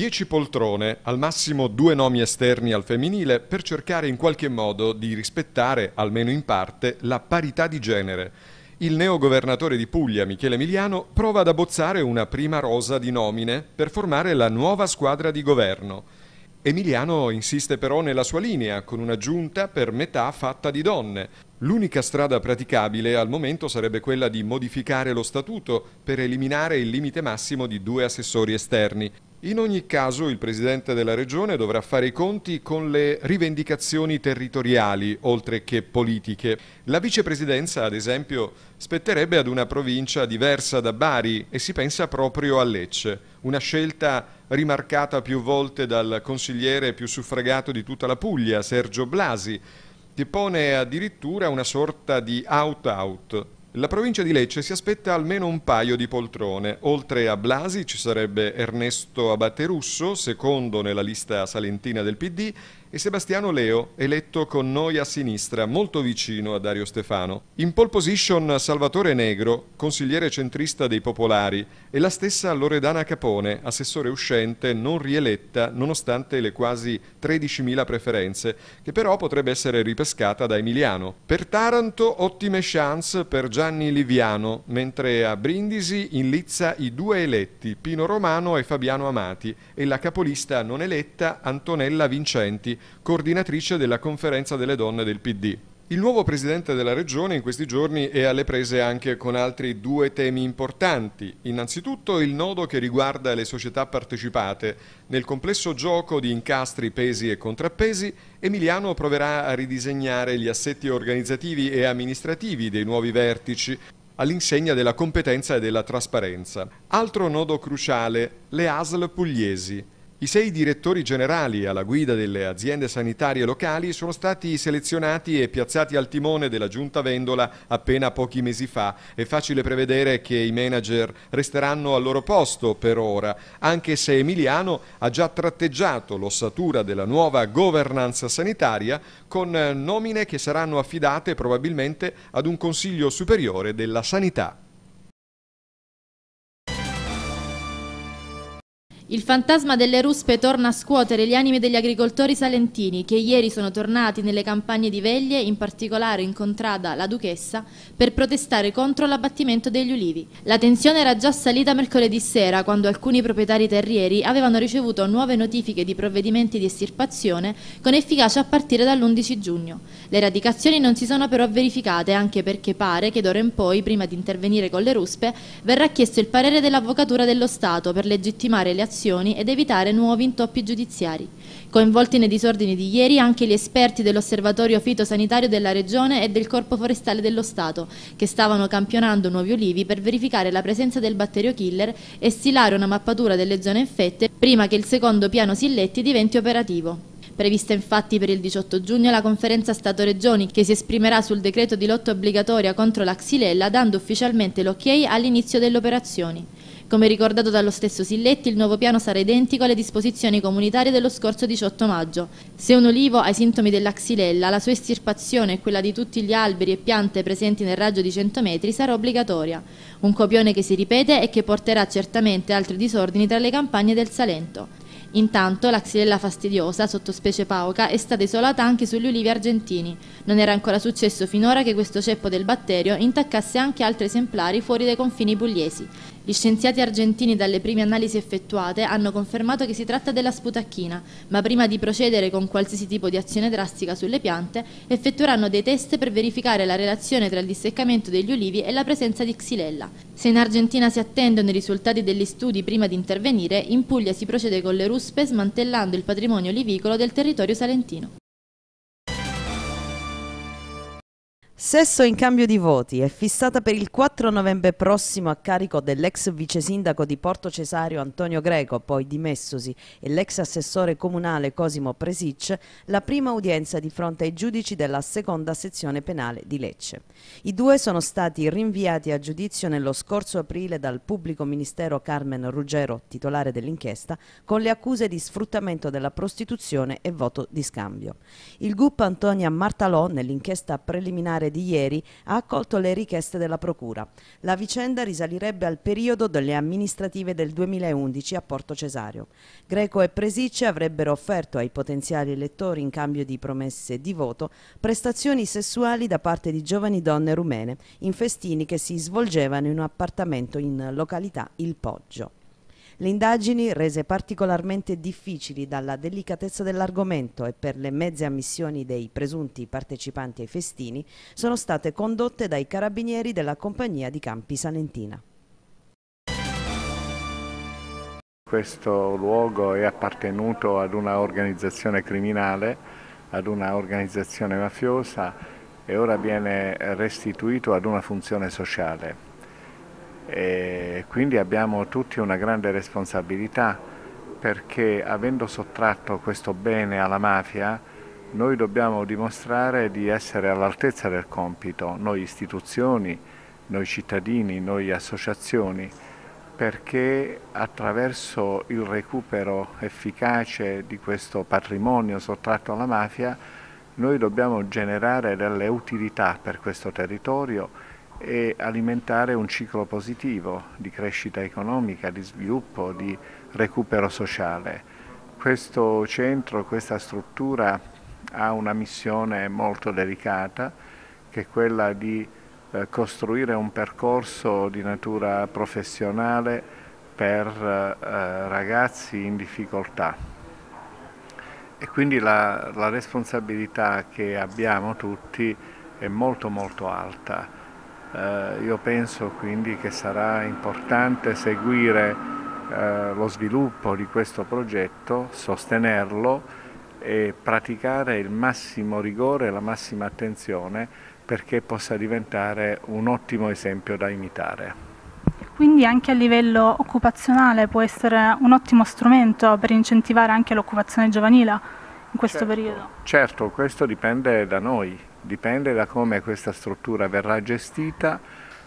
10 poltrone, al massimo due nomi esterni al femminile, per cercare in qualche modo di rispettare, almeno in parte, la parità di genere. Il neogovernatore di Puglia, Michele Emiliano, prova ad abbozzare una prima rosa di nomine per formare la nuova squadra di governo. Emiliano insiste però nella sua linea, con una giunta per metà fatta di donne. L'unica strada praticabile al momento sarebbe quella di modificare lo statuto per eliminare il limite massimo di due assessori esterni. In ogni caso il Presidente della Regione dovrà fare i conti con le rivendicazioni territoriali, oltre che politiche. La vicepresidenza, ad esempio, spetterebbe ad una provincia diversa da Bari e si pensa proprio a Lecce, una scelta rimarcata più volte dal consigliere più suffragato di tutta la Puglia, Sergio Blasi, che pone addirittura una sorta di out-out la provincia di Lecce si aspetta almeno un paio di poltrone. Oltre a Blasi ci sarebbe Ernesto Abaterusso, secondo nella lista salentina del PD, e Sebastiano Leo, eletto con noi a sinistra, molto vicino a Dario Stefano. In pole position Salvatore Negro, consigliere centrista dei Popolari, e la stessa Loredana Capone, assessore uscente non rieletta nonostante le quasi 13.000 preferenze, che però potrebbe essere ripescata da Emiliano. Per Taranto ottime chance per Gianni Liviano, mentre a Brindisi in lizza i due eletti, Pino Romano e Fabiano Amati, e la capolista non eletta Antonella Vincenti, coordinatrice della conferenza delle donne del PD. Il nuovo presidente della regione in questi giorni è alle prese anche con altri due temi importanti. Innanzitutto il nodo che riguarda le società partecipate. Nel complesso gioco di incastri, pesi e contrappesi, Emiliano proverà a ridisegnare gli assetti organizzativi e amministrativi dei nuovi vertici all'insegna della competenza e della trasparenza. Altro nodo cruciale, le ASL pugliesi. I sei direttori generali alla guida delle aziende sanitarie locali sono stati selezionati e piazzati al timone della giunta Vendola appena pochi mesi fa. È facile prevedere che i manager resteranno al loro posto per ora, anche se Emiliano ha già tratteggiato l'ossatura della nuova governance sanitaria con nomine che saranno affidate probabilmente ad un consiglio superiore della sanità. Il fantasma delle ruspe torna a scuotere gli animi degli agricoltori salentini che ieri sono tornati nelle campagne di Veglie, in particolare in contrada La Duchessa, per protestare contro l'abbattimento degli ulivi. La tensione era già salita mercoledì sera quando alcuni proprietari terrieri avevano ricevuto nuove notifiche di provvedimenti di estirpazione con efficacia a partire dall'11 giugno. Le radicazioni non si sono però verificate anche perché pare che d'ora in poi, prima di intervenire con le ruspe, verrà chiesto il parere dell'Avvocatura dello Stato per legittimare le azioni commissioni ed evitare nuovi intoppi giudiziari. Coinvolti nei disordini di ieri anche gli esperti dell'osservatorio fitosanitario della Regione e del Corpo Forestale dello Stato, che stavano campionando nuovi olivi per verificare la presenza del batterio killer e stilare una mappatura delle zone infette prima che il secondo piano Silletti diventi operativo. Prevista infatti per il 18 giugno la conferenza Stato-Regioni che si esprimerà sul decreto di lotta obbligatoria contro la xylella dando ufficialmente l'ok all'inizio delle operazioni. Come ricordato dallo stesso Silletti, il nuovo piano sarà identico alle disposizioni comunitarie dello scorso 18 maggio. Se un olivo ha i sintomi della xylella, la sua estirpazione e quella di tutti gli alberi e piante presenti nel raggio di 100 metri sarà obbligatoria. Un copione che si ripete e che porterà certamente altri disordini tra le campagne del Salento. Intanto la xylella fastidiosa, sottospecie pauca, è stata isolata anche sugli ulivi argentini. Non era ancora successo finora che questo ceppo del batterio intaccasse anche altri esemplari fuori dai confini pugliesi. Gli scienziati argentini dalle prime analisi effettuate hanno confermato che si tratta della sputacchina, ma prima di procedere con qualsiasi tipo di azione drastica sulle piante, effettueranno dei test per verificare la relazione tra il disseccamento degli ulivi e la presenza di xylella. Se in Argentina si attendono i risultati degli studi prima di intervenire, in Puglia si procede con le ruspe smantellando il patrimonio olivicolo del territorio salentino. Sesso in cambio di voti è fissata per il 4 novembre prossimo a carico dell'ex vice sindaco di Porto Cesario Antonio Greco, poi dimessosi, e l'ex assessore comunale Cosimo Presic, la prima udienza di fronte ai giudici della seconda sezione penale di Lecce. I due sono stati rinviati a giudizio nello scorso aprile dal pubblico ministero Carmen Ruggero, titolare dell'inchiesta, con le accuse di sfruttamento della prostituzione e voto di scambio. Il GUP Antonia Martalò, nell'inchiesta preliminare di ieri ha accolto le richieste della Procura. La vicenda risalirebbe al periodo delle amministrative del 2011 a Porto Cesario. Greco e Presicce avrebbero offerto ai potenziali elettori in cambio di promesse di voto prestazioni sessuali da parte di giovani donne rumene in festini che si svolgevano in un appartamento in località Il Poggio. Le indagini, rese particolarmente difficili dalla delicatezza dell'argomento e per le mezze ammissioni dei presunti partecipanti ai festini, sono state condotte dai carabinieri della compagnia di Campi Salentina. Questo luogo è appartenuto ad una organizzazione criminale, ad una organizzazione mafiosa e ora viene restituito ad una funzione sociale. E quindi abbiamo tutti una grande responsabilità perché avendo sottratto questo bene alla mafia noi dobbiamo dimostrare di essere all'altezza del compito, noi istituzioni, noi cittadini, noi associazioni, perché attraverso il recupero efficace di questo patrimonio sottratto alla mafia noi dobbiamo generare delle utilità per questo territorio e alimentare un ciclo positivo di crescita economica, di sviluppo, di recupero sociale. Questo centro, questa struttura ha una missione molto delicata che è quella di eh, costruire un percorso di natura professionale per eh, ragazzi in difficoltà. E quindi la, la responsabilità che abbiamo tutti è molto molto alta. Eh, io penso quindi che sarà importante seguire eh, lo sviluppo di questo progetto, sostenerlo e praticare il massimo rigore e la massima attenzione perché possa diventare un ottimo esempio da imitare. Quindi anche a livello occupazionale può essere un ottimo strumento per incentivare anche l'occupazione giovanile in questo certo, periodo? Certo, questo dipende da noi, dipende da come questa struttura verrà gestita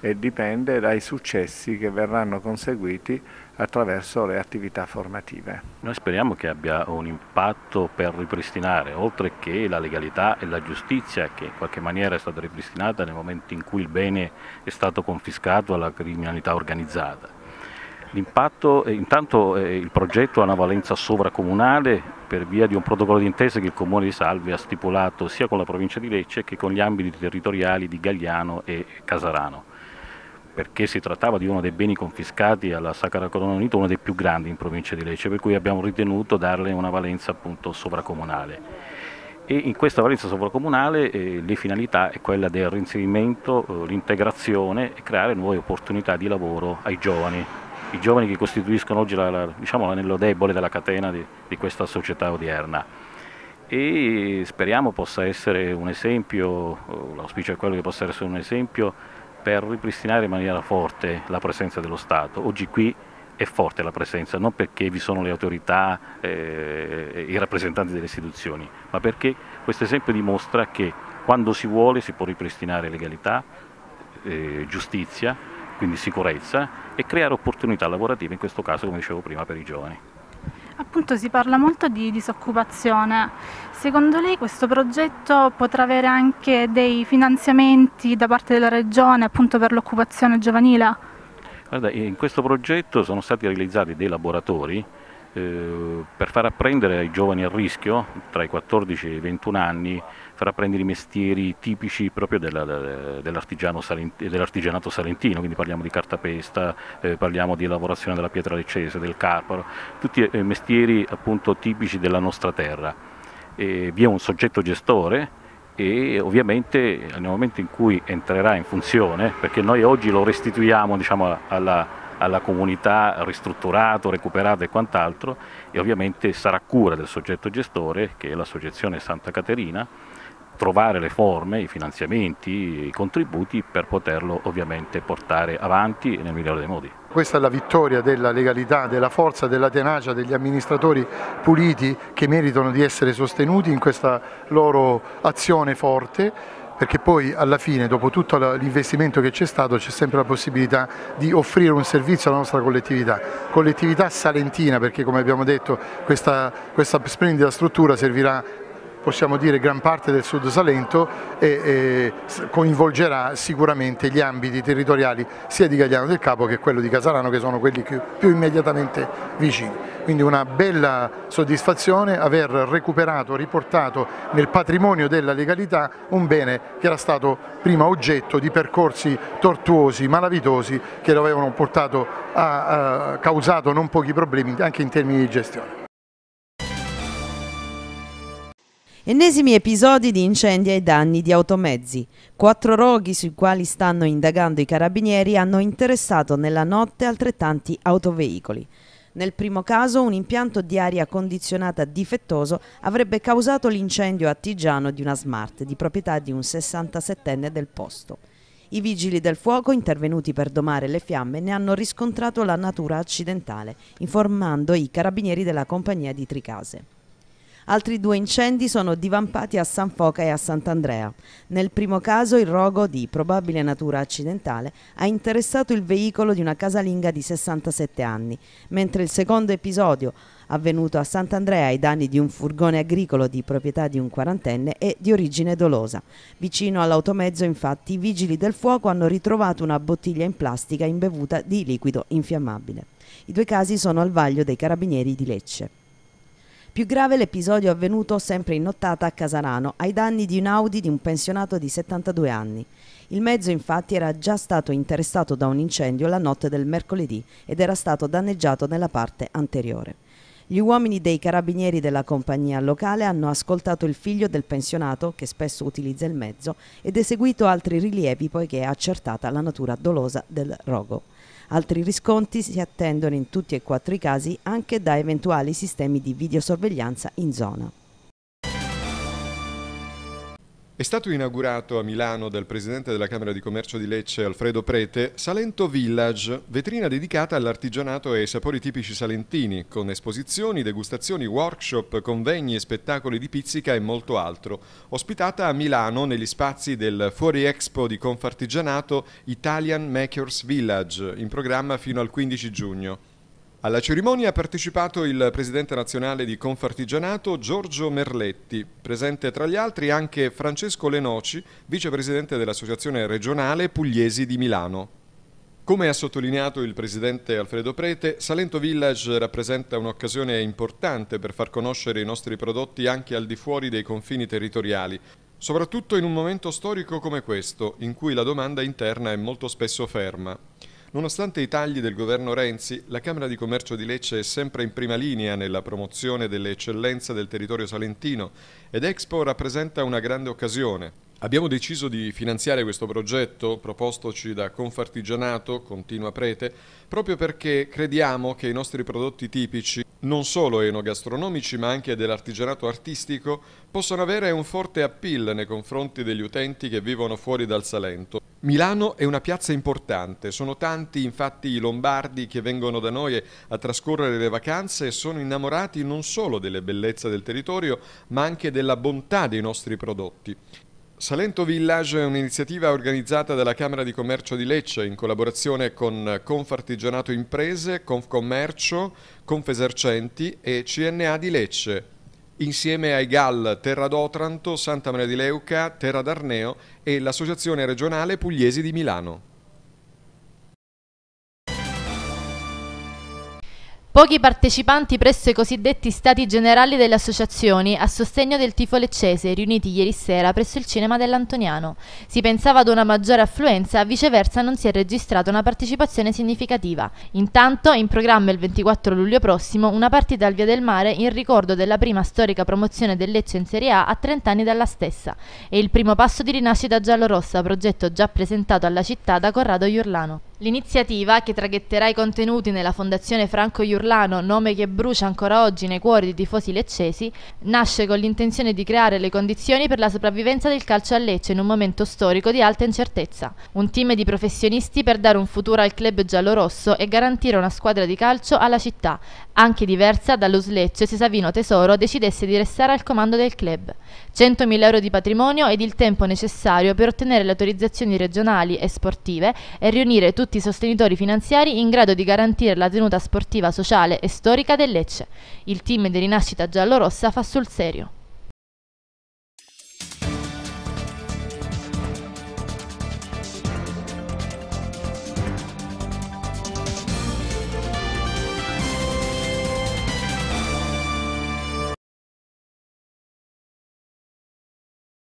e dipende dai successi che verranno conseguiti attraverso le attività formative. Noi speriamo che abbia un impatto per ripristinare, oltre che la legalità e la giustizia che in qualche maniera è stata ripristinata nel momento in cui il bene è stato confiscato alla criminalità organizzata L'impatto, eh, intanto eh, il progetto ha una valenza sovracomunale per via di un protocollo di intesa che il Comune di Salve ha stipulato sia con la provincia di Lecce che con gli ambiti territoriali di Gagliano e Casarano, perché si trattava di uno dei beni confiscati alla Sacra Corona Unita, uno dei più grandi in provincia di Lecce, per cui abbiamo ritenuto darle una valenza appunto sovracomunale. E in questa valenza sovracomunale eh, le finalità è quella del reinserimento, eh, l'integrazione e creare nuove opportunità di lavoro ai giovani i giovani che costituiscono oggi la, la, diciamo, l'anello debole della catena di, di questa società odierna e speriamo possa essere un esempio, l'auspicio è quello che possa essere un esempio per ripristinare in maniera forte la presenza dello Stato. Oggi qui è forte la presenza, non perché vi sono le autorità eh, i rappresentanti delle istituzioni, ma perché questo esempio dimostra che quando si vuole si può ripristinare legalità, eh, giustizia quindi sicurezza e creare opportunità lavorative, in questo caso come dicevo prima per i giovani. Appunto si parla molto di disoccupazione, secondo lei questo progetto potrà avere anche dei finanziamenti da parte della Regione appunto per l'occupazione giovanile? Guarda, in questo progetto sono stati realizzati dei laboratori eh, per far apprendere ai giovani a rischio tra i 14 e i 21 anni farà prendere i mestieri tipici proprio della, salenti, dell'artigianato salentino, quindi parliamo di cartapesta, eh, parliamo di lavorazione della pietra leccese, del carparo, tutti eh, mestieri appunto tipici della nostra terra. E vi è un soggetto gestore e ovviamente nel momento in cui entrerà in funzione, perché noi oggi lo restituiamo diciamo, alla, alla comunità ristrutturato, recuperato e quant'altro e ovviamente sarà cura del soggetto gestore che è l'associazione Santa Caterina trovare le forme, i finanziamenti, i contributi per poterlo ovviamente portare avanti nel migliore dei modi. Questa è la vittoria della legalità, della forza, della tenacia degli amministratori puliti che meritano di essere sostenuti in questa loro azione forte perché poi alla fine, dopo tutto l'investimento che c'è stato, c'è sempre la possibilità di offrire un servizio alla nostra collettività. Collettività salentina, perché come abbiamo detto questa, questa splendida struttura servirà possiamo dire gran parte del Sud Salento e, e coinvolgerà sicuramente gli ambiti territoriali sia di Gagliano del Capo che quello di Casarano che sono quelli più, più immediatamente vicini. Quindi una bella soddisfazione aver recuperato, riportato nel patrimonio della legalità un bene che era stato prima oggetto di percorsi tortuosi, malavitosi che lo avevano portato a, a causato non pochi problemi anche in termini di gestione. Ennesimi episodi di incendi ai danni di automezzi. Quattro roghi sui quali stanno indagando i carabinieri hanno interessato nella notte altrettanti autoveicoli. Nel primo caso un impianto di aria condizionata difettoso avrebbe causato l'incendio artigiano di una Smart di proprietà di un 67enne del posto. I vigili del fuoco, intervenuti per domare le fiamme, ne hanno riscontrato la natura accidentale, informando i carabinieri della compagnia di Tricase. Altri due incendi sono divampati a San Foca e a Sant'Andrea. Nel primo caso il rogo, di probabile natura accidentale, ha interessato il veicolo di una casalinga di 67 anni, mentre il secondo episodio, avvenuto a Sant'Andrea ai danni di un furgone agricolo di proprietà di un quarantenne è di origine dolosa. Vicino all'automezzo, infatti, i vigili del fuoco hanno ritrovato una bottiglia in plastica imbevuta di liquido infiammabile. I due casi sono al vaglio dei carabinieri di Lecce. Più grave l'episodio avvenuto sempre in nottata a Casarano, ai danni di un Audi di un pensionato di 72 anni. Il mezzo infatti era già stato interessato da un incendio la notte del mercoledì ed era stato danneggiato nella parte anteriore. Gli uomini dei carabinieri della compagnia locale hanno ascoltato il figlio del pensionato, che spesso utilizza il mezzo, ed eseguito altri rilievi poiché è accertata la natura dolosa del rogo. Altri riscontri si attendono in tutti e quattro i casi anche da eventuali sistemi di videosorveglianza in zona. È stato inaugurato a Milano dal presidente della Camera di Commercio di Lecce, Alfredo Prete, Salento Village, vetrina dedicata all'artigianato e ai sapori tipici salentini, con esposizioni, degustazioni, workshop, convegni e spettacoli di pizzica e molto altro, ospitata a Milano negli spazi del Fuori Expo di Confartigianato Italian Makers Village, in programma fino al 15 giugno. Alla cerimonia ha partecipato il presidente nazionale di Confartigianato Giorgio Merletti, presente tra gli altri anche Francesco Lenoci, vicepresidente dell'Associazione regionale Pugliesi di Milano. Come ha sottolineato il presidente Alfredo Prete, Salento Village rappresenta un'occasione importante per far conoscere i nostri prodotti anche al di fuori dei confini territoriali, soprattutto in un momento storico come questo, in cui la domanda interna è molto spesso ferma. Nonostante i tagli del governo Renzi, la Camera di Commercio di Lecce è sempre in prima linea nella promozione delle eccellenze del territorio salentino ed Expo rappresenta una grande occasione. Abbiamo deciso di finanziare questo progetto propostoci da Confartigianato, Continua Prete, proprio perché crediamo che i nostri prodotti tipici, non solo enogastronomici ma anche dell'artigianato artistico, possano avere un forte appeal nei confronti degli utenti che vivono fuori dal Salento Milano è una piazza importante, sono tanti infatti i lombardi che vengono da noi a trascorrere le vacanze e sono innamorati non solo delle bellezze del territorio ma anche della bontà dei nostri prodotti. Salento Village è un'iniziativa organizzata dalla Camera di Commercio di Lecce in collaborazione con Confartigianato Imprese, Confcommercio, Confesercenti e CNA di Lecce insieme ai GAL Terra d'Otranto, Santa Maria di Leuca, Terra d'Arneo e l'Associazione Regionale Pugliesi di Milano. Pochi partecipanti presso i cosiddetti stati generali delle associazioni a sostegno del tifo leccese riuniti ieri sera presso il cinema dell'Antoniano. Si pensava ad una maggiore affluenza, viceversa non si è registrata una partecipazione significativa. Intanto in programma il 24 luglio prossimo una partita al Via del Mare in ricordo della prima storica promozione del Lecce in Serie A a 30 anni dalla stessa e il primo passo di rinascita giallorossa, progetto già presentato alla città da Corrado Iurlano. L'iniziativa, che traghetterà i contenuti nella Fondazione Franco Iurlano, nome che brucia ancora oggi nei cuori di tifosi leccesi, nasce con l'intenzione di creare le condizioni per la sopravvivenza del calcio a Lecce in un momento storico di alta incertezza. Un team di professionisti per dare un futuro al club giallorosso e garantire una squadra di calcio alla città, anche diversa dallo Slecce se Savino Tesoro decidesse di restare al comando del club. 100.000 euro di patrimonio ed il tempo necessario per ottenere le autorizzazioni regionali e sportive e riunire tutti tutti i sostenitori finanziari in grado di garantire la tenuta sportiva, sociale e storica del Lecce. Il team di rinascita giallorossa fa sul serio.